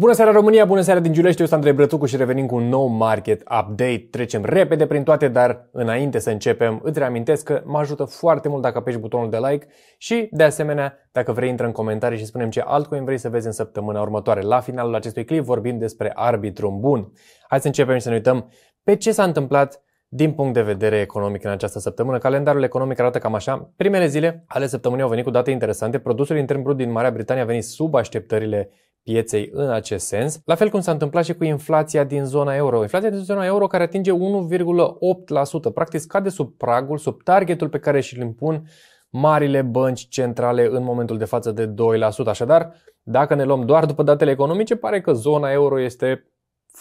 Bună seara România, bună seara din Giulești, eu sunt Andrei Brătucu și revenim cu un nou market update. Trecem repede prin toate, dar înainte să începem, îți reamintesc că mă ajută foarte mult dacă apeși butonul de like și, de asemenea, dacă vrei intră în comentarii și spunem ce altcoin vrei să vezi în săptămâna următoare. La finalul acestui clip vorbim despre arbitru bun. Hai să începem și să ne uităm pe ce s-a întâmplat din punct de vedere economic în această săptămână. Calendarul economic arată cam așa. Primele zile ale săptămânii au venit cu date interesante. Produsul intern brut din Marea Britanie a venit sub așteptările pieței în acest sens, la fel cum s-a întâmplat și cu inflația din zona euro. Inflația din zona euro care atinge 1,8%, practic scade sub pragul, sub targetul pe care și-l impun marile bănci centrale în momentul de față de 2%. Așadar, dacă ne luăm doar după datele economice, pare că zona euro este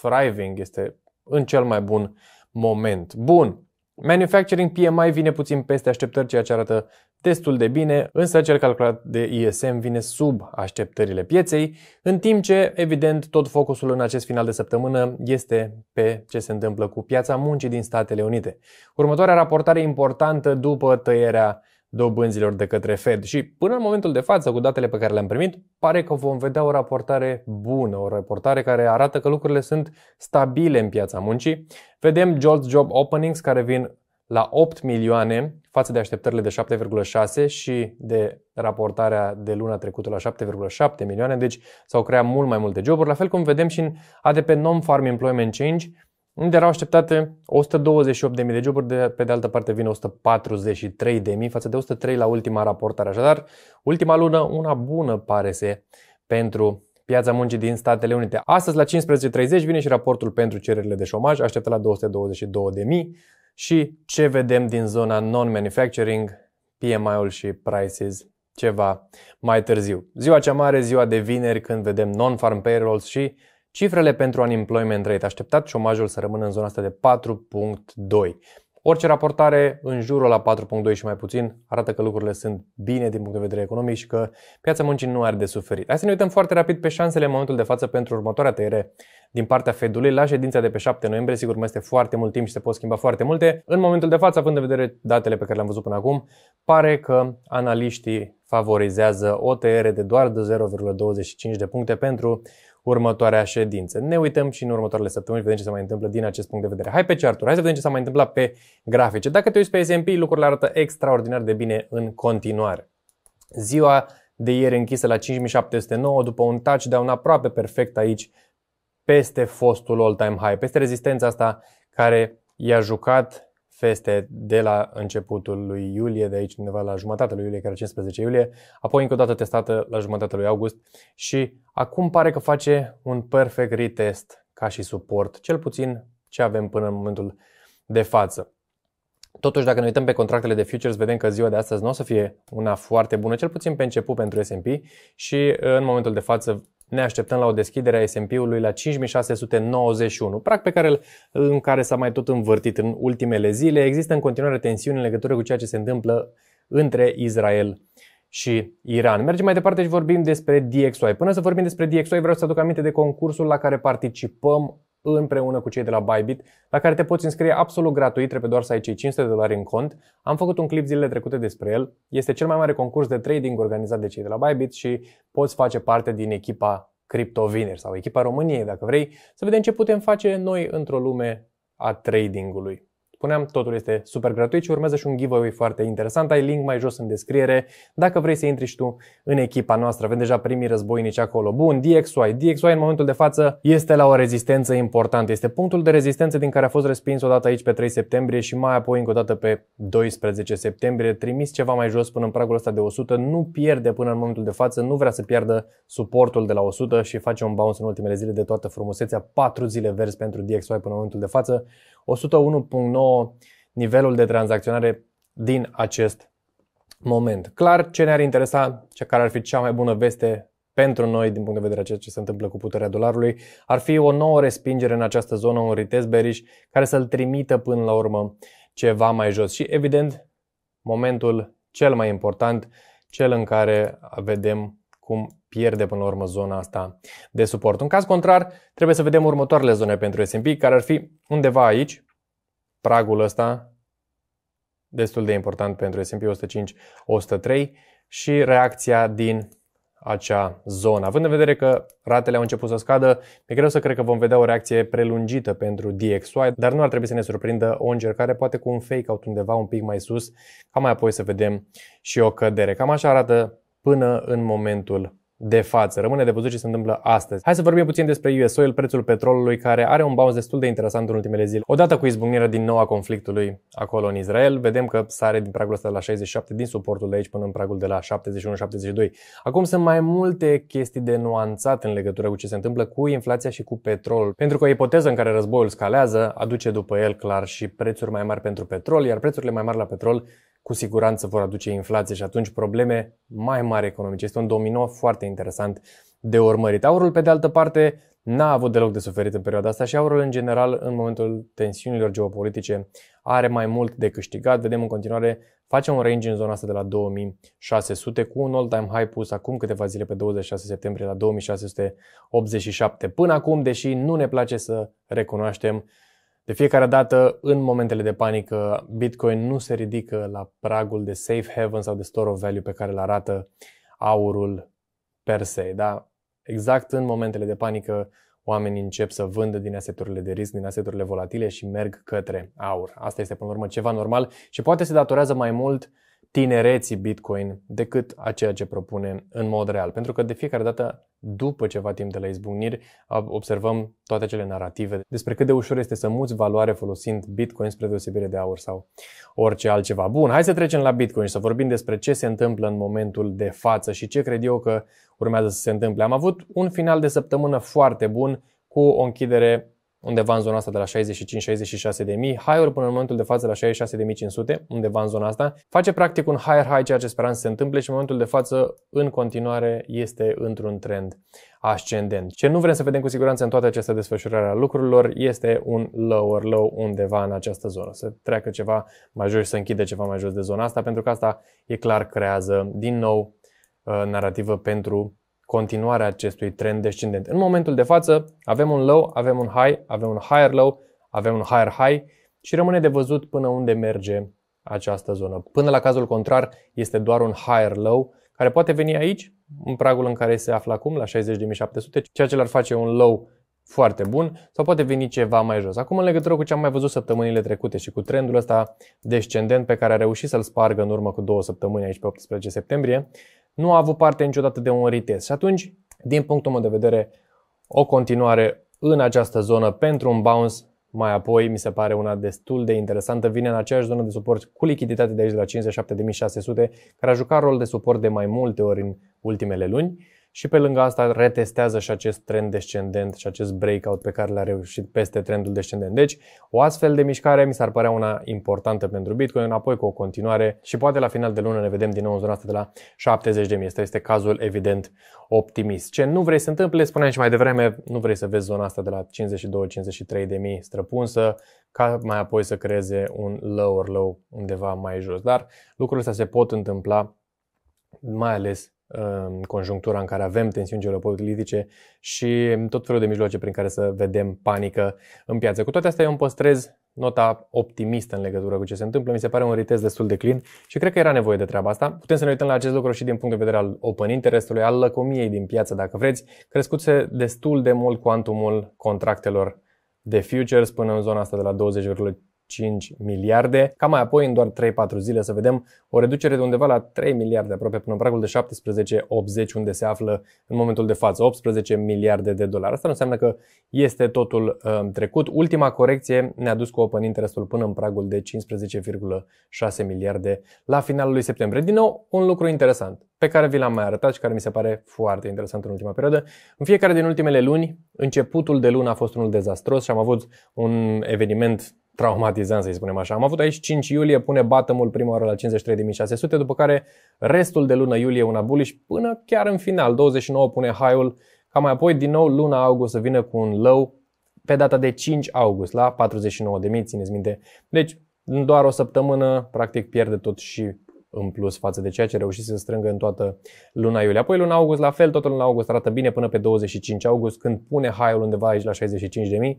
thriving, este în cel mai bun moment. Bun, Manufacturing PMI vine puțin peste așteptări, ceea ce arată destul de bine, însă cel calculat de ISM vine sub așteptările pieței, în timp ce, evident, tot focusul în acest final de săptămână este pe ce se întâmplă cu piața muncii din Statele Unite. Următoarea raportare importantă după tăierea dobânzilor de către Fed și până în momentul de față, cu datele pe care le-am primit, pare că vom vedea o raportare bună, o raportare care arată că lucrurile sunt stabile în piața muncii. Vedem jobs job openings care vin la 8 milioane față de așteptările de 7,6 și de raportarea de luna trecută la 7,7 milioane, deci s-au creat mult mai multe joburi, la fel cum vedem și în ADP Non-Farm Employment Change, unde erau așteptate 128.000 de joburi, de, pe de altă parte vin 143.000 față de 103 la ultima raportare. Așadar, ultima lună, una bună pare se pentru piața muncii din Statele Unite. Astăzi la 15.30 vine și raportul pentru cererile de șomaj, așteptat la 222.000 și ce vedem din zona non-manufacturing, PMI-ul și prices ceva mai târziu. Ziua cea mare, ziua de vineri, când vedem non-farm payrolls și Cifrele pentru unemployment rate. Așteptat șomajul să rămână în zona asta de 4.2. Orice raportare în jurul la 4.2 și mai puțin arată că lucrurile sunt bine din punct de vedere economic și că piața muncii nu are de suferit. Hai să ne uităm foarte rapid pe șansele în momentul de față pentru următoarea tăiere din partea Fedului la ședința de pe 7 noiembrie. Sigur, mai este foarte mult timp și se pot schimba foarte multe. În momentul de față, având în vedere datele pe care le-am văzut până acum, pare că analiștii favorizează o tăiere de doar de 0,25 de puncte pentru următoarea ședință. Ne uităm și în următoarele săptămâni, vedem ce se mai întâmplă din acest punct de vedere. Hai pe charturi, hai să vedem ce s-a mai întâmplat pe grafice. Dacă te uiți pe S&P, lucrurile arată extraordinar de bine în continuare. Ziua de ieri închisă la 5709 după un touchdown aproape perfect aici peste fostul all-time high, peste rezistența asta care i-a jucat feste de la începutul lui iulie, de aici undeva la jumătatea lui iulie, care 15 iulie, apoi încă o dată testată la jumătatea lui august și acum pare că face un perfect retest ca și suport, cel puțin ce avem până în momentul de față. Totuși, dacă ne uităm pe contractele de futures, vedem că ziua de astăzi nu o să fie una foarte bună, cel puțin pe început pentru S&P și în momentul de față ne așteptăm la o deschidere a S&P-ului la 5691, prag pe care, în care s-a mai tot învârtit în ultimele zile. Există în continuare tensiuni în legătură cu ceea ce se întâmplă între Israel și Iran. Mergem mai departe și vorbim despre DXY. Până să vorbim despre DXY, vreau să aduc aminte de concursul la care participăm împreună cu cei de la Bybit, la care te poți înscrie absolut gratuit, trebuie doar să ai cei 500 de dolari în cont. Am făcut un clip zilele trecute despre el. Este cel mai mare concurs de trading organizat de cei de la Bybit și poți face parte din echipa Criptovineri sau echipa României, dacă vrei, să vedem ce putem face noi într-o lume a tradingului. Spuneam, totul este super gratuit și urmează și un giveaway foarte interesant. Ai link mai jos în descriere dacă vrei să intri și tu în echipa noastră. Avem deja primii războinici acolo. Bun, DXY. DXY în momentul de față este la o rezistență importantă. Este punctul de rezistență din care a fost respins odată aici pe 3 septembrie și mai apoi încă o dată pe 12 septembrie. Trimis ceva mai jos până în pragul ăsta de 100. Nu pierde până în momentul de față. Nu vrea să piardă suportul de la 100 și face un bounce în ultimele zile de toată frumusețea. 4 zile verzi pentru DXY până în momentul de față. 101.9 nivelul de tranzacționare din acest moment. Clar, ce ne-ar interesa, ce care ar fi cea mai bună veste pentru noi din punct de vedere a ceea ce se întâmplă cu puterea dolarului, ar fi o nouă respingere în această zonă, un retest bearish care să-l trimită până la urmă ceva mai jos. Și evident, momentul cel mai important, cel în care vedem cum pierde până la urmă zona asta de suport. În caz contrar, trebuie să vedem următoarele zone pentru S&P, care ar fi undeva aici, pragul ăsta, destul de important pentru S&P 105-103 și reacția din acea zonă. Având în vedere că ratele au început să scadă, e greu să cred că vom vedea o reacție prelungită pentru DXY, dar nu ar trebui să ne surprindă o încercare, poate cu un fake-out undeva un pic mai sus, ca mai apoi să vedem și o cădere. Cam așa arată până în momentul de față. Rămâne de văzut ce se întâmplă astăzi. Hai să vorbim puțin despre US Oil, prețul petrolului, care are un bounce destul de interesant în ultimele zile. Odată cu izbucnirea din nou a conflictului acolo în Israel, vedem că sare din pragul ăsta de la 67, din suportul de aici până în pragul de la 71-72. Acum sunt mai multe chestii de nuanțat în legătură cu ce se întâmplă cu inflația și cu petrolul. Pentru că o ipoteză în care războiul scalează aduce după el clar și prețuri mai mari pentru petrol, iar prețurile mai mari la petrol cu siguranță vor aduce inflație și atunci probleme mai mari economice. Este un domino foarte interesant de urmărit. Aurul, pe de altă parte, n-a avut deloc de suferit în perioada asta și aurul, în general, în momentul tensiunilor geopolitice, are mai mult de câștigat. Vedem în continuare, face un range în zona asta de la 2600 cu un all-time high pus acum câteva zile pe 26 septembrie la 2687. Până acum, deși nu ne place să recunoaștem, de fiecare dată, în momentele de panică, Bitcoin nu se ridică la pragul de safe haven sau de store of value pe care îl arată aurul per se, dar exact în momentele de panică oamenii încep să vândă din aseturile de risc, din aseturile volatile și merg către aur. Asta este până la urmă ceva normal și poate se datorează mai mult uh, tinereții Bitcoin decât a ceea ce propune în mod real. Pentru că de fiecare dată, după ceva timp de la izbucniri, observăm toate acele narrative despre cât de ușor este să muți valoare folosind Bitcoin spre deosebire de aur sau orice altceva. Bun, hai să trecem la Bitcoin și să vorbim despre ce se întâmplă în momentul de față și ce cred eu că urmează să se întâmple. Am avut un final de săptămână foarte bun cu o închidere undeva în zona asta de la 65-66 de mii, higher până în momentul de față la 66 de 500, undeva în zona asta, face practic un higher high, ceea ce speram să se întâmple și în momentul de față, în continuare, este într-un trend ascendent. Ce nu vrem să vedem cu siguranță în toată această desfășurare a lucrurilor este un lower low undeva în această zonă. Să treacă ceva mai jos și să închide ceva mai jos de zona asta, pentru că asta e clar creează din nou uh, narrativă pentru continuarea acestui trend descendent. În momentul de față avem un low, avem un high, avem un higher low, avem un higher high și rămâne de văzut până unde merge această zonă. Până la cazul contrar este doar un higher low care poate veni aici, în pragul în care se află acum, la 60.700, ceea ce l-ar face un low foarte bun sau poate veni ceva mai jos. Acum în legătură cu ce am mai văzut săptămânile trecute și cu trendul ăsta descendent pe care a reușit să-l spargă în urmă cu două săptămâni aici pe 18 septembrie, nu a avut parte niciodată de un retest. Și atunci, din punctul meu de vedere, o continuare în această zonă pentru un bounce, mai apoi mi se pare una destul de interesantă, vine în aceeași zonă de suport cu lichiditate de aici de la 57.600, care a jucat rol de suport de mai multe ori în ultimele luni și pe lângă asta retestează și acest trend descendent și acest breakout pe care l-a reușit peste trendul descendent. Deci, o astfel de mișcare mi s-ar părea una importantă pentru Bitcoin, apoi cu o continuare și poate la final de lună ne vedem din nou în zona asta de la 70.000. Este, este cazul evident optimist. Ce nu vrei să întâmple, spuneam și mai devreme, nu vrei să vezi zona asta de la 52-53.000 străpunsă, ca mai apoi să creeze un lower low undeva mai jos. Dar lucrurile astea se pot întâmpla mai ales conjunctura în care avem tensiuni geopolitice și tot felul de mijloace prin care să vedem panică în piață. Cu toate astea eu îmi păstrez nota optimistă în legătură cu ce se întâmplă. Mi se pare un ritez destul de clean și cred că era nevoie de treaba asta. Putem să ne uităm la acest lucru și din punct de vedere al open interestului, al lăcomiei din piață, dacă vreți. Crescuse destul de mult cuantumul contractelor de futures până în zona asta de la 5 miliarde, ca mai apoi în doar 3-4 zile să vedem o reducere de undeva la 3 miliarde aproape până în pragul de 17-80 unde se află în momentul de față, 18 miliarde de dolari. Asta nu înseamnă că este totul uh, trecut. Ultima corecție ne-a dus cu open interestul până în pragul de 15,6 miliarde la finalul lui septembrie. Din nou, un lucru interesant pe care vi l-am mai arătat și care mi se pare foarte interesant în ultima perioadă. În fiecare din ultimele luni, începutul de lună a fost unul dezastros și am avut un eveniment traumatizant, să-i spunem așa. Am avut aici 5 iulie, pune bottom prima oară la 53.600, după care restul de lună iulie una bullish, până chiar în final, 29 pune high-ul, ca mai apoi din nou luna august să vină cu un low pe data de 5 august la 49.000, țineți minte. Deci, în doar o săptămână, practic pierde tot și în plus față de ceea ce reușise să strângă în toată luna iulie. Apoi luna august, la fel, totul luna august arată bine până pe 25 august, când pune high-ul undeva aici la 65.000,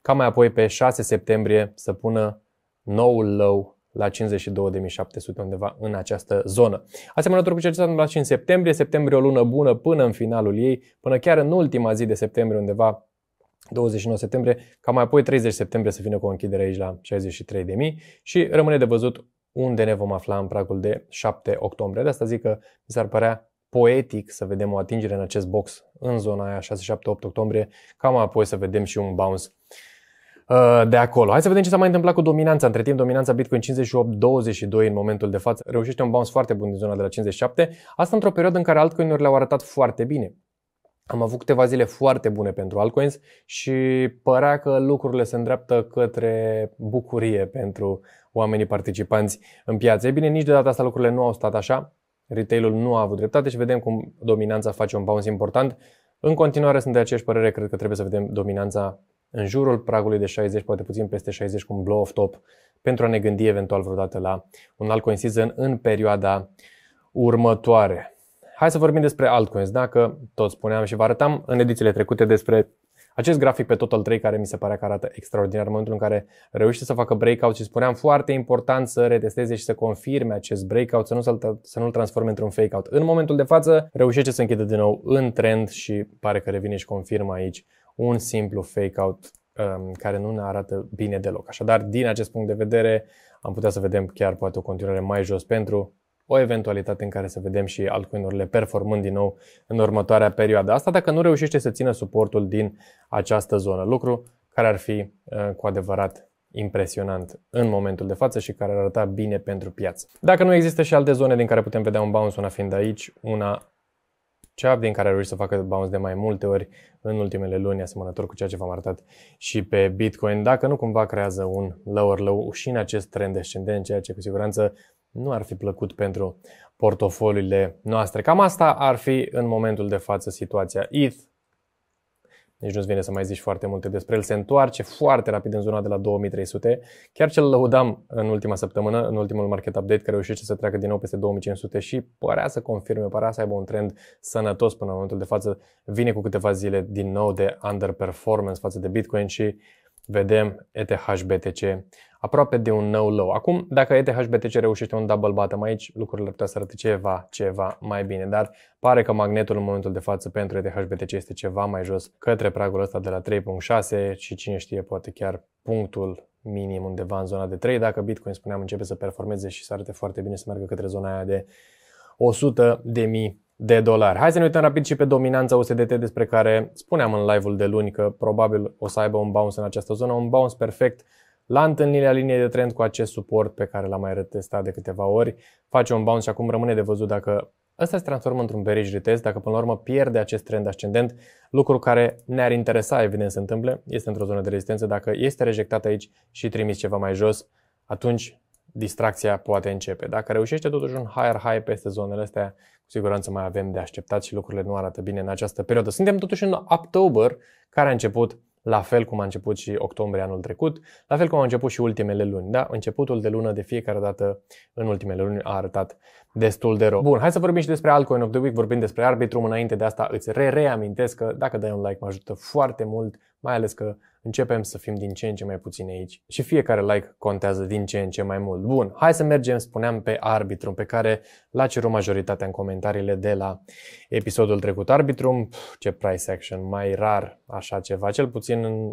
ca mai apoi pe 6 septembrie să pună noul low la 52.700 undeva în această zonă. Asemănător cu ce s-a întâmplat și în septembrie, septembrie o lună bună până în finalul ei, până chiar în ultima zi de septembrie undeva 29 septembrie, ca mai apoi 30 septembrie să vină cu o închidere aici la 63.000 și rămâne de văzut unde ne vom afla în pragul de 7 octombrie. De asta zic că mi s-ar părea poetic să vedem o atingere în acest box în zona aia 6-7-8 octombrie, cam apoi să vedem și un bounce uh, de acolo. Hai să vedem ce s-a mai întâmplat cu dominanța. Între timp, dominanța Bitcoin 58-22 în momentul de față reușește un bounce foarte bun din zona de la 57, asta într-o perioadă în care altcoin-urile au arătat foarte bine. Am avut câteva zile foarte bune pentru altcoins și părea că lucrurile se îndreaptă către bucurie pentru oamenii participanți în piață. E bine, nici de data asta lucrurile nu au stat așa retailul nu a avut dreptate și vedem cum dominanța face un bounce important. În continuare sunt de aceeași părere, cred că trebuie să vedem dominanța în jurul pragului de 60, poate puțin peste 60 cu un blow-off top pentru a ne gândi eventual vreodată la un coin season în perioada următoare. Hai să vorbim despre altcoins, dacă tot spuneam și vă arătam în edițiile trecute despre acest grafic pe Total 3 care mi se pare că arată extraordinar în momentul în care reușește să facă breakout și spuneam foarte important să retesteze și să confirme acest breakout, să, nu să-l, să nu-l transforme într-un fake-out. În momentul de față reușește să închidă din nou în trend și pare că revine și confirmă aici un simplu fake-out um, care nu ne arată bine deloc. Așadar, din acest punct de vedere, am putea să vedem chiar poate o continuare mai jos pentru o eventualitate în care să vedem și altcoinurile performând din nou în următoarea perioadă. Asta dacă nu reușește să țină suportul din această zonă. Lucru care ar fi uh, cu adevărat impresionant în momentul de față și care ar arăta bine pentru piață. Dacă nu există și alte zone din care putem vedea un bounce, una fiind aici, una cea din care a reușit să facă bounce de mai multe ori în ultimele luni, asemănător cu ceea ce v-am arătat și pe Bitcoin, dacă nu cumva creează un lower low și în acest trend descendent, ceea ce cu siguranță nu ar fi plăcut pentru portofoliile noastre. Cam asta ar fi în momentul de față situația ETH. Nici nu-ți vine să mai zici foarte multe despre el. Se întoarce foarte rapid în zona de la 2300. Chiar ce-l lăudam în ultima săptămână, în ultimul market update, care reușește să treacă din nou peste 2500 și părea să confirme, părea să aibă un trend sănătos până în momentul de față. Vine cu câteva zile din nou de underperformance față de Bitcoin și vedem ETH BTC aproape de un no-low. Acum, dacă ETHBTC reușește un double bottom aici, lucrurile ar putea să arate ceva, ceva mai bine, dar pare că magnetul în momentul de față pentru ETHBTC este ceva mai jos către pragul ăsta de la 3.6 și cine știe, poate chiar punctul minim undeva în zona de 3, dacă Bitcoin, spuneam, începe să performeze și să arate foarte bine să meargă către zona aia de 100 de mii de dolari. Hai să ne uităm rapid și pe dominanța USDT despre care spuneam în live-ul de luni că probabil o să aibă un bounce în această zonă, un bounce perfect la întâlnirea liniei de trend cu acest suport pe care l-am mai retestat de câteva ori, face un bounce și acum rămâne de văzut dacă ăsta se transformă într-un bearish retest, dacă până la urmă pierde acest trend ascendent, lucru care ne-ar interesa evident să întâmple, este într-o zonă de rezistență, dacă este rejectat aici și trimis ceva mai jos, atunci distracția poate începe. Dacă reușește totuși un higher high peste zonele astea, cu siguranță mai avem de așteptat și lucrurile nu arată bine în această perioadă. Suntem totuși în October, care a început la fel cum a început și octombrie anul trecut, la fel cum au început și ultimele luni. Da? Începutul de lună de fiecare dată în ultimele luni a arătat destul de rău. Bun, hai să vorbim și despre altcoin of the week, vorbim despre arbitrum. Înainte de asta îți re-reamintesc că dacă dai un like mă ajută foarte mult mai ales că începem să fim din ce în ce mai puțini aici și fiecare like contează din ce în ce mai mult. Bun, hai să mergem, spuneam, pe Arbitrum, pe care l-a cerut majoritatea în comentariile de la episodul trecut. Arbitrum, ce price action, mai rar așa ceva, cel puțin în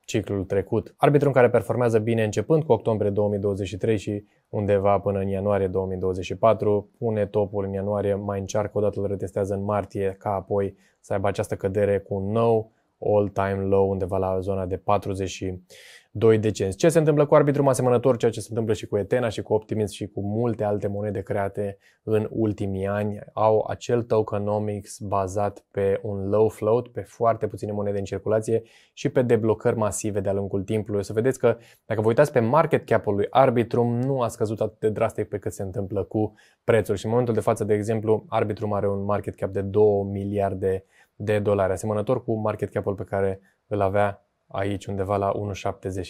ciclul trecut. Arbitrum care performează bine începând cu octombrie 2023 și undeva până în ianuarie 2024, pune topul în ianuarie, mai încearcă o dată, îl retestează în martie, ca apoi să aibă această cădere cu un nou all-time low undeva la zona de 42 de cenți. Ce se întâmplă cu arbitrum asemănător, ceea ce se întâmplă și cu Etena și cu Optimist și cu multe alte monede create în ultimii ani, au acel tokenomics bazat pe un low float, pe foarte puține monede în circulație și pe deblocări masive de-a lungul timpului. O să vedeți că dacă vă uitați pe market cap-ul lui Arbitrum, nu a scăzut atât de drastic pe cât se întâmplă cu prețul. Și în momentul de față, de exemplu, Arbitrum are un market cap de 2 miliarde de dolari, asemănător cu market cap-ul pe care îl avea aici undeva la 1,72.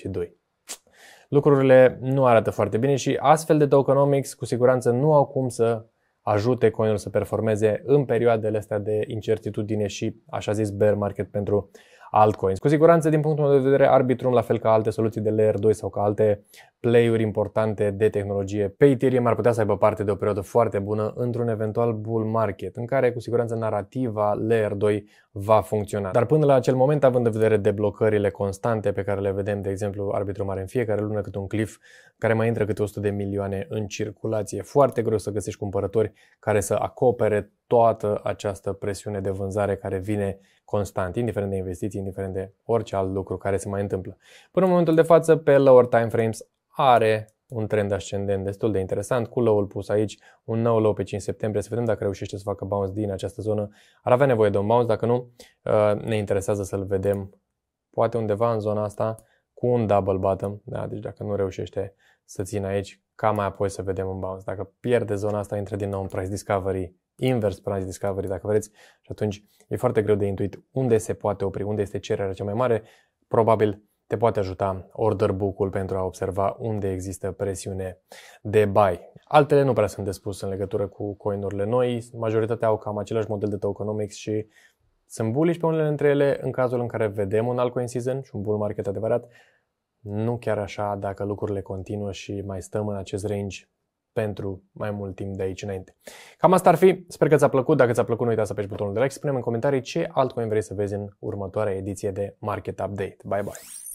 Lucrurile nu arată foarte bine și astfel de tokenomics cu siguranță nu au cum să ajute coinul să performeze în perioadele astea de incertitudine și așa zis bear market pentru altcoins. Cu siguranță, din punctul meu de vedere, Arbitrum, la fel ca alte soluții de Layer 2 sau ca alte play-uri importante de tehnologie pe Ethereum, ar putea să aibă parte de o perioadă foarte bună într-un eventual bull market, în care, cu siguranță, narativa Layer 2 va funcționa. Dar până la acel moment, având în vedere deblocările constante pe care le vedem, de exemplu, Arbitrum are în fiecare lună câte un cliff care mai intră câte 100 de milioane în circulație. Foarte greu să găsești cumpărători care să acopere toată această presiune de vânzare care vine constant, indiferent de investiții, indiferent de orice alt lucru care se mai întâmplă. Până în momentul de față, pe lower time frames are un trend ascendent destul de interesant, cu low-ul pus aici, un nou low pe 5 septembrie, să vedem dacă reușește să facă bounce din această zonă. Ar avea nevoie de un bounce, dacă nu, uh, ne interesează să-l vedem poate undeva în zona asta cu un double bottom, da, deci dacă nu reușește să țină aici, ca mai apoi să vedem un bounce. Dacă pierde zona asta, intră din nou în price discovery invers price discovery, dacă vreți, și atunci e foarte greu de intuit unde se poate opri, unde este cererea cea mai mare, probabil te poate ajuta order book-ul pentru a observa unde există presiune de buy. Altele nu prea sunt de spus în legătură cu coinurile noi, majoritatea au cam același model de tokenomics și sunt bullish pe unele dintre ele în cazul în care vedem un altcoin season și un bull market adevărat, nu chiar așa dacă lucrurile continuă și mai stăm în acest range pentru mai mult timp de aici înainte. Cam asta ar fi. Sper că ți-a plăcut. Dacă ți-a plăcut, nu uita să apeși butonul de like. Spune-mi în comentarii ce altcoin vrei să vezi în următoarea ediție de Market Update. Bye bye!